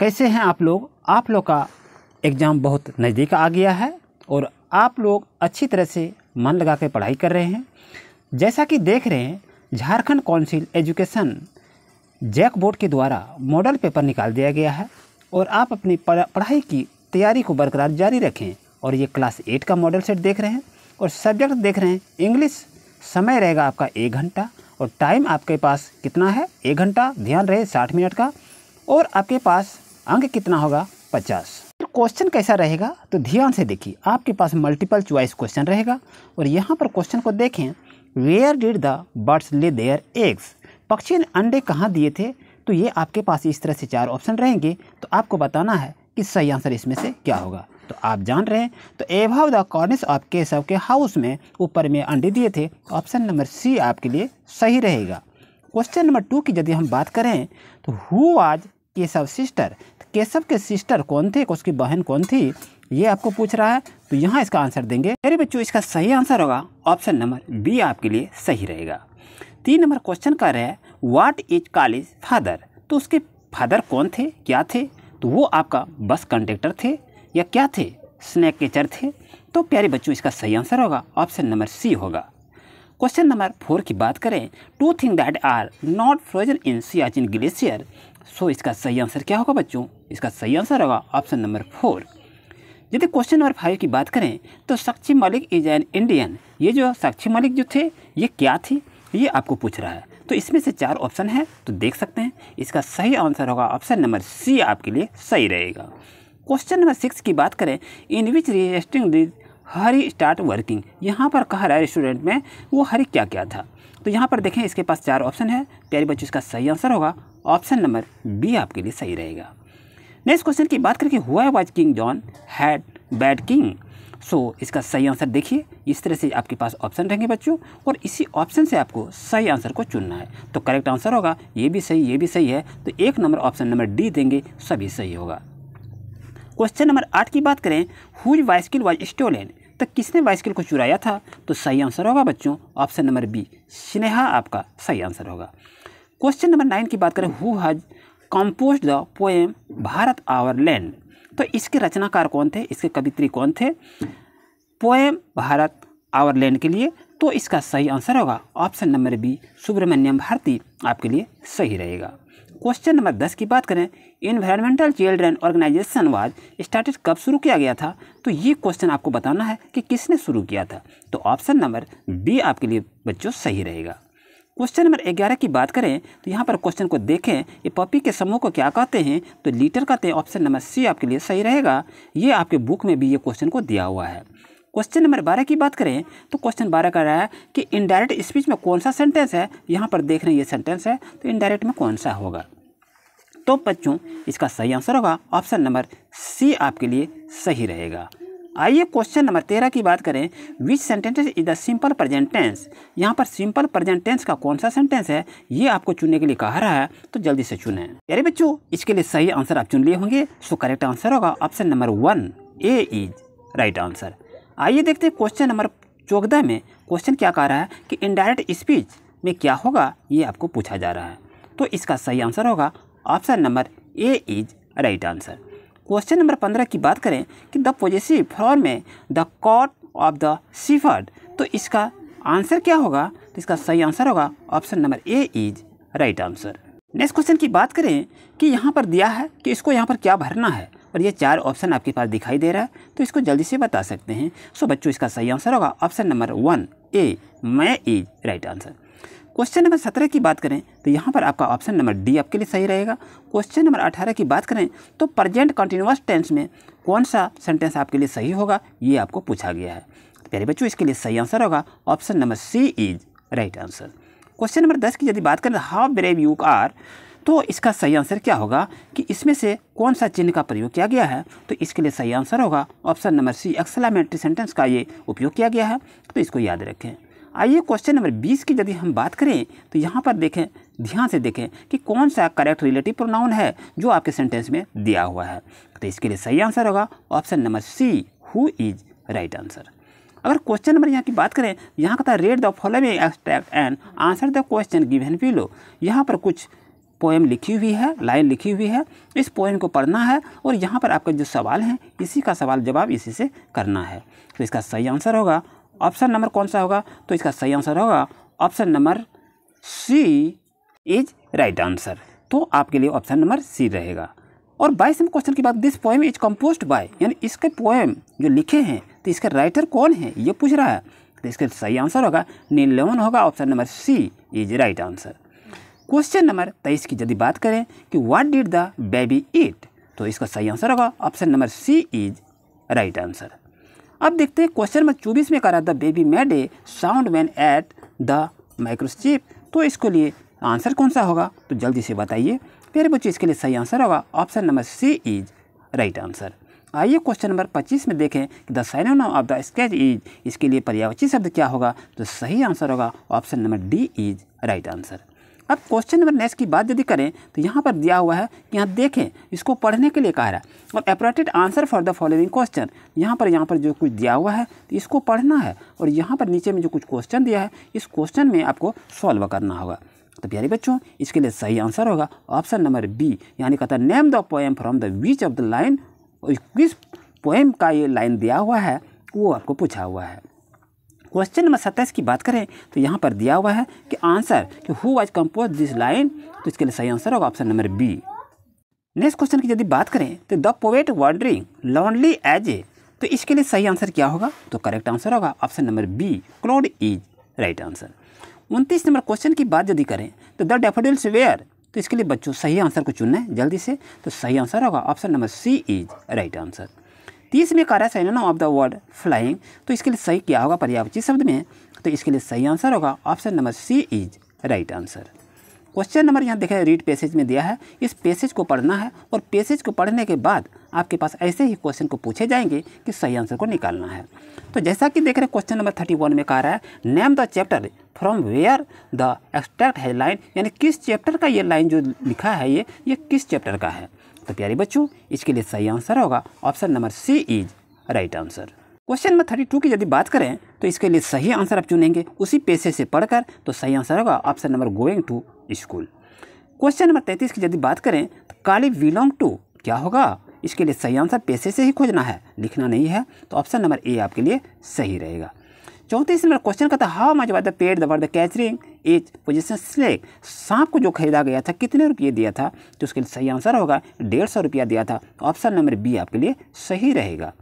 कैसे हैं आप लोग आप लोग का एग्ज़ाम बहुत नज़दीक आ गया है और आप लोग अच्छी तरह से मन लगा के पढ़ाई कर रहे हैं जैसा कि देख रहे हैं Jharkhand council education JAC board के द्वारा मॉडल पेपर निकाल दिया गया है और आप अपनी पढ़ाई की तैयारी को बरकरार जारी रखें और ये क्लास एट का मॉडल सेट देख रहे हैं और सब्जेक्ट देख रहे हैं इंग्लिश समय रहेगा आपका एक घंटा और टाइम आपके पास कितना है एक घंटा ध्यान रहे साठ मिनट का और आपके पास अंक कितना होगा पचास तो क्वेश्चन कैसा रहेगा तो ध्यान से देखिए आपके पास मल्टीपल च्वाइस क्वेश्चन रहेगा और यहाँ पर क्वेश्चन को देखें where did the birds lay their eggs पक्षी ने अंडे कहाँ दिए थे तो ये आपके पास इस तरह से चार ऑप्शन रहेंगे तो आपको बताना है कि सही आंसर इसमें से क्या होगा तो आप जान रहे हैं तो above the cornice of Keshav के हाउस में ऊपर में अंडे दिए थे ऑप्शन नंबर सी आपके लिए सही रहेगा क्वेश्चन नंबर टू की यदि हम बात करें तो हु आज केशव सिस्टर तो केशव के सिस्टर कौन थे उसकी बहन कौन थी ये आपको पूछ रहा है तो यहाँ इसका आंसर देंगे मेरे बच्चों इसका सही आंसर होगा ऑप्शन नंबर बी आपके लिए सही रहेगा तीन नंबर क्वेश्चन का रहे हैं वाट इज कॉलेज फादर तो उसके फादर कौन थे क्या थे तो वो आपका बस कंडक्टर थे या क्या थे स्नैक केचर थे तो प्यारे बच्चों इसका सही आंसर होगा ऑप्शन नंबर सी होगा क्वेश्चन नंबर फोर की बात करें two things that are not frozen in Siachen glacier so so, इसका सही आंसर क्या होगा बच्चों इसका सही आंसर होगा ऑप्शन नंबर फोर यदि क्वेश्चन नंबर फाइव की बात करें तो Sakshi Malik is an Indian ये जो साक्षी मलिक जो थे ये क्या थी ये आपको पूछ रहा है तो इसमें से चार ऑप्शन है तो देख सकते हैं इसका सही आंसर होगा ऑप्शन नंबर सी आपके लिए सही रहेगा क्वेश्चन नंबर सिक्स की बात करें in which resting does Hari start working यहाँ पर कहा रहा है रेस्टोरेंट में वो हरी क्या क्या था तो यहाँ पर देखें इसके पास चार ऑप्शन है प्यारे बच्चों इसका सही आंसर होगा ऑप्शन नंबर बी आपके लिए सही रहेगा नेक्स्ट क्वेश्चन की बात करके हुआ was king John had bad king so इसका सही आंसर देखिए इस तरह से आपके पास ऑप्शन रहेंगे बच्चों और इसी ऑप्शन से आपको सही आंसर को चुनना है तो करेक्ट आंसर होगा ये भी सही ये भी सही है तो एक नंबर ऑप्शन नंबर डी देंगे सभी सही होगा क्वेश्चन नंबर आठ की बात करें हुज बाइस्किल वाज स्टोलेन तो किसने बाइस्किल को चुराया था तो सही आंसर होगा बच्चों ऑप्शन नंबर बी स्नेहा आपका सही आंसर होगा क्वेश्चन नंबर नाइन की बात करें who has compose the poem Bharat our land तो इसके रचनाकार कौन थे इसके कवित्री कौन थे पोएम भारत आवर लैंड के लिए तो इसका सही आंसर होगा option number B Subramaniam Bharati आपके लिए सही रहेगा क्वेश्चन नंबर दस की बात करें environmental children organization was started कब शुरू किया गया था तो ये क्वेश्चन आपको बताना है कि किसने शुरू किया था तो ऑप्शन नंबर बी आपके लिए बच्चों सही रहेगा क्वेश्चन नंबर ग्यारह की बात करें तो यहाँ पर क्वेश्चन को देखें ये पपी के समूह को क्या कहते हैं तो लीटर कहते हैं ऑप्शन नंबर सी आपके लिए सही रहेगा ये आपके बुक में भी ये क्वेश्चन को दिया हुआ है क्वेश्चन नंबर बारह की बात करें तो क्वेश्चन बारह कह रहा है कि इनडायरेक्ट स्पीच में कौन सा सेंटेंस है यहाँ पर देख रहे हैं ये सेंटेंस है तो इनडायरेक्ट में कौन सा होगा तो बच्चों इसका सही आंसर होगा ऑप्शन नंबर सी आपके लिए सही रहेगा आइए क्वेश्चन नंबर तेरह की बात करें which sentences is the simple present tense tense यहाँ पर सिंपल प्रेजेंट टेंस का कौन सा सेंटेंस है ये आपको चुनने के लिए कहा रहा है तो जल्दी से चुने अरे बच्चों इसके लिए सही आंसर आप चुन लिए होंगे सो करेक्ट आंसर होगा option number one A is right answer आइए देखते हैं क्वेश्चन नंबर चौदह में क्वेश्चन क्या कह रहा है कि इनडायरेक्ट स्पीच में क्या होगा ये आपको पूछा जा रहा है तो इसका सही आंसर होगा option number A is right answer question number पंद्रह की बात करें कि द पोजेसिव फॉर्म में the cot of the seafarer तो इसका आंसर क्या होगा तो इसका सही आंसर होगा option number A is right answer next question की बात करें कि यहाँ पर दिया है कि इसको यहाँ पर क्या भरना है और ये चार ऑप्शन आपके पास दिखाई दे रहा है तो इसको जल्दी से बता सकते हैं सो बच्चों इसका सही आंसर होगा option number one A may is right answer question number सत्रह की बात करें तो यहाँ पर आपका ऑप्शन नंबर डी आपके लिए सही रहेगा क्वेश्चन नंबर अठारह की बात करें तो प्रजेंट कंटिन्यूस टेंस में कौन सा सेंटेंस आपके लिए सही होगा ये आपको पूछा गया है तो प्यारे बच्चों इसके लिए सही आंसर होगा option number C is right answer question number दस की यदि बात करें हाउ ब्रेव यू आर तो इसका सही आंसर क्या होगा कि इसमें से कौन सा चिन्ह का प्रयोग किया गया है तो इसके लिए सही आंसर होगा option number C exclamatory sentence का ये उपयोग किया गया है तो इसको याद रखें आइए क्वेश्चन नंबर बीस की यदि हम बात करें तो यहाँ पर देखें ध्यान से देखें कि कौन सा करेक्ट रिलेटिव प्रोनाउन है जो आपके सेंटेंस में दिया हुआ है तो इसके लिए सही आंसर होगा option number C who is right answer अगर क्वेश्चन नंबर यहाँ की बात करें यहाँ का है read the following extract and answer the question given below यहाँ पर कुछ पोएम लिखी हुई है लाइन लिखी हुई है इस पोएम को पढ़ना है और यहाँ पर आपका जो सवाल है इसी का सवाल जवाब इसी से करना है तो इसका सही आंसर होगा ऑप्शन नंबर कौन सा होगा तो इसका सही आंसर होगा option number C is right answer तो आपके लिए ऑप्शन नंबर सी रहेगा और बाईस नंबर क्वेश्चन की बात this poem is composed by यानी इसके पोएम जो लिखे हैं तो इसके राइटर कौन है ये पूछ रहा है तो इसका सही आंसर होगा नील लेवन होगा option number C is right answer question number तेईस की यदि बात करें कि what did the baby eat तो इसका सही आंसर होगा option number C is right answer अब देखते हैं क्वेश्चन नंबर चौबीस में करा the baby made a sound man at the microchip तो इसके लिए आंसर कौन सा होगा तो जल्दी से बताइए मेरे बच्चे इसके लिए सही आंसर होगा option number C is right answer आइए क्वेश्चन नंबर 25 में देखें कि the sign of the sketch is इसके लिए पर्यावची शब्द क्या होगा तो सही आंसर होगा option number D is right answer अब क्वेश्चन नंबर नेक्स्ट की बात यदि करें तो यहाँ पर दिया हुआ है कि यहाँ देखें इसको पढ़ने के लिए कहा रहा है और एपरेटेड answer for the following question यहाँ पर यहाँ पर जो कुछ दिया हुआ है तो इसको पढ़ना है और यहाँ पर नीचे में जो कुछ क्वेश्चन दिया है इस क्वेश्चन में आपको सॉल्व करना होगा तो प्यारे बच्चों इसके लिए सही आंसर होगा ऑप्शन नंबर बी यानी कहता है name the poem from the beach of the line किस पोएम का ये लाइन दिया हुआ है वो आपको पूछा हुआ है क्वेश्चन नंबर सत्ताईस की बात करें तो यहाँ पर दिया हुआ है कि आंसर कि who was compose this line तो इसके लिए सही आंसर होगा option number B next question की यदि बात करें तो द पोएट वर्डरिंग लॉन्डली एज ए तो इसके लिए सही आंसर क्या होगा तो करेक्ट आंसर होगा option number B cloud is right answer उनतीस नंबर क्वेश्चन की बात यदि करें तो द डेफोडिल्स वेयर तो इसके लिए बच्चों सही आंसर को चुनना है जल्दी से तो सही आंसर होगा option number C is right answer तीस में कह रहा है ऑफ द वर्ड फ्लाइंग तो इसके लिए सही क्या होगा पर्यावची शब्द में तो इसके लिए सही आंसर होगा option number C is right answer question number यहाँ देखें रीड पैसेज में दिया है इस पैसेज को पढ़ना है और पैसेज को पढ़ने के बाद आपके पास ऐसे ही क्वेश्चन को पूछे जाएंगे कि सही आंसर को निकालना है तो जैसा कि देख रहे हैं क्वेश्चन नंबर थर्टी वन में कह रहा है name the chapter from where the extract है लाइन यानी किस चैप्टर का ये लाइन जो लिखा है ये ये किस चैप्टर का है तो प्यारे बच्चों इसके लिए सही आंसर होगा option number C is right answer question number thirty two की यदि बात करें तो इसके लिए सही आंसर आप चुनेंगे उसी पेशे से पढ़कर तो सही आंसर होगा option number going to school question number तैंतीस की यदि बात करें तो काली बिलोंग टू क्या होगा इसके लिए सही आंसर पेशे से ही खोजना है लिखना नहीं है तो ऑप्शन नंबर ए आपके लिए सही रहेगा चौंतीस नंबर क्वेश्चन का था how much was the paid the war the catching as position slack सांप को जो खरीदा गया था कितने रुपये दिया था तो उसके लिए सही आंसर होगा डेढ़ सौ रुपया दिया था ऑप्शन नंबर बी आपके लिए सही रहेगा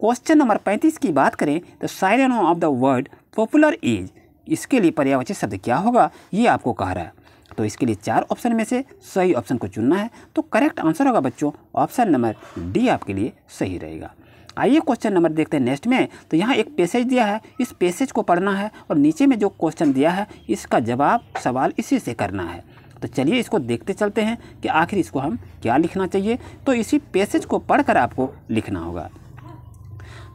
क्वेश्चन नंबर पैंतीस की बात करें तो synonym of the word popular as इसके लिए पर्यावाची शब्द क्या होगा ये आपको कह रहा है तो इसके लिए चार ऑप्शन में से सही ऑप्शन को चुनना है तो करेक्ट आंसर होगा बच्चों ऑप्शन नंबर डी आपके लिए सही रहेगा आइए क्वेश्चन नंबर देखते हैं नेक्स्ट में तो यहाँ एक पैसेज दिया है इस पैसेज को पढ़ना है और नीचे में जो क्वेश्चन दिया है इसका जवाब सवाल इसी से करना है तो चलिए इसको देखते चलते हैं कि आखिर इसको हम क्या लिखना चाहिए तो इसी पैसेज को पढ़कर आपको लिखना होगा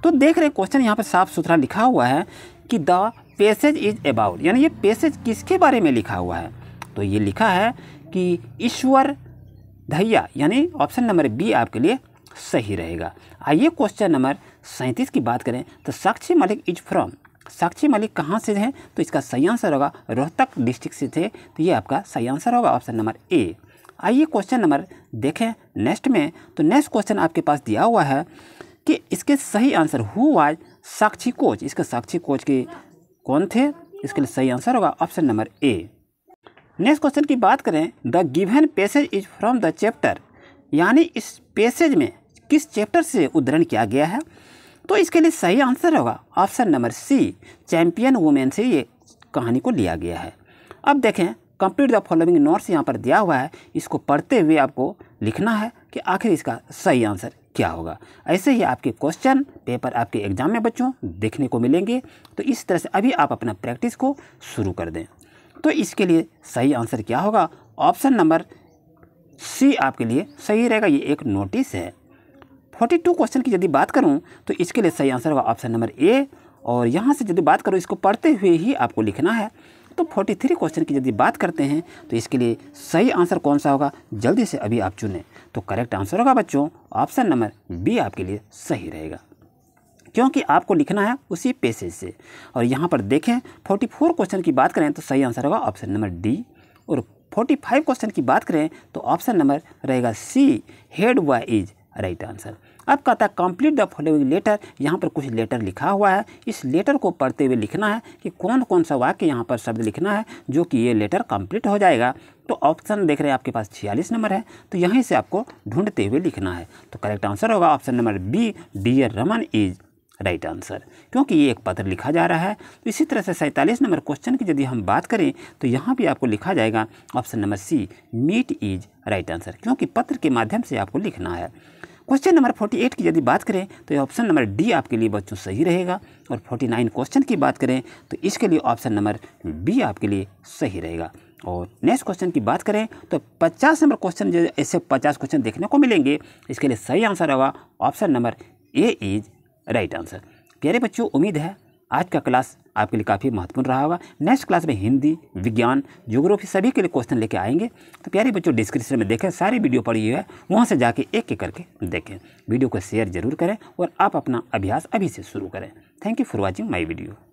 तो देख रहे क्वेश्चन यहाँ पर साफ सुथरा लिखा हुआ है कि द पैसेज इज अबाउट यानी ये पैसेज किसके बारे में लिखा हुआ है तो ये लिखा है कि ईश्वर धैया यानी ऑप्शन नंबर बी आपके लिए सही रहेगा आइए क्वेश्चन नंबर सैंतीस की बात करें तो साक्षी मलिक इज फ्रॉम साक्षी मलिक कहाँ से हैं तो इसका सही आंसर होगा रोहतक डिस्ट्रिक्ट से थे तो ये आपका सही आंसर होगा ऑप्शन नंबर ए आइए क्वेश्चन नंबर देखें नेक्स्ट में तो नेक्स्ट क्वेश्चन आपके पास दिया हुआ है कि इसके सही answer who was Sakshi coach इसके साक्षी कोच के कौन थे इसके लिए सही आंसर होगा option number A next question की बात करें the given passage is from the chapter यानी इस पैसेज में किस चैप्टर से उद्धरण किया गया है तो इसके लिए सही आंसर होगा option number C champion women से ये कहानी को लिया गया है अब देखें कंप्लीट द फॉलोइंग नोट्स यहाँ पर दिया हुआ है इसको पढ़ते हुए आपको लिखना है कि आखिर इसका सही आंसर क्या होगा ऐसे ही आपके क्वेश्चन पेपर आपके एग्ज़ाम में बच्चों देखने को मिलेंगे तो इस तरह से अभी आप अपना प्रैक्टिस को शुरू कर दें तो इसके लिए सही आंसर क्या होगा ऑप्शन नंबर सी आपके लिए सही रहेगा ये एक नोटिस है फोर्टी टू क्वेश्चन की यदि बात करूँ तो इसके लिए सही आंसर होगा ऑप्शन नंबर ए और यहाँ से यदि बात करूँ इसको पढ़ते हुए ही आपको लिखना है तो फोर्टी थ्री क्वेश्चन की यदि बात करते हैं तो इसके लिए सही आंसर कौन सा होगा जल्दी से अभी आप चुनें तो करेक्ट आंसर होगा बच्चों ऑप्शन नंबर बी आपके लिए सही रहेगा क्योंकि आपको लिखना है उसी पेसेज से और यहाँ पर देखें 44 क्वेश्चन की बात करें तो सही आंसर होगा ऑप्शन नंबर डी और 45 क्वेश्चन की बात करें तो ऑप्शन नंबर रहेगा C head why is right answer अब कहता है कंप्लीट द फॉलोइंग लेटर यहाँ पर कुछ लेटर लिखा हुआ है इस लेटर को पढ़ते हुए लिखना है कि कौन कौन सा वाक्य यहाँ पर शब्द लिखना है जो कि ये लेटर कंप्लीट हो जाएगा तो ऑप्शन देख रहे हैं आपके पास छियालीस नंबर है तो यहीं से आपको ढूंढते हुए लिखना है तो करेक्ट आंसर होगा option number B dear Raman is right answer क्योंकि ये एक पत्र लिखा जा रहा है तो इसी तरह से सैंतालीस नंबर क्वेश्चन की यदि हम बात करें तो यहाँ भी आपको लिखा जाएगा option number C meet is right answer क्योंकि पत्र के माध्यम से आपको लिखना है क्वेश्चन नंबर 48 की यदि बात करें तो ऑप्शन नंबर डी आपके लिए बच्चों सही रहेगा और 49 क्वेश्चन की बात करें तो इसके लिए ऑप्शन नंबर बी आपके लिए सही रहेगा और नेक्स्ट क्वेश्चन की बात करें तो 50 नंबर क्वेश्चन जो ऐसे 50 क्वेश्चन देखने को मिलेंगे इसके लिए सही आंसर होगा option number A is right answer प्यारे बच्चों उम्मीद है आज का क्लास आपके लिए काफ़ी महत्वपूर्ण रहा होगा नेक्स्ट क्लास में हिंदी विज्ञान ज्योग्राफी सभी के लिए क्वेश्चन लेके आएंगे तो प्यारे बच्चों डिस्क्रिप्शन में देखें सारी वीडियो पड़ी हुई है वहाँ से जाके एक एक करके देखें वीडियो को शेयर जरूर करें और आप अपना अभ्यास अभी से शुरू करें thank you for watching my video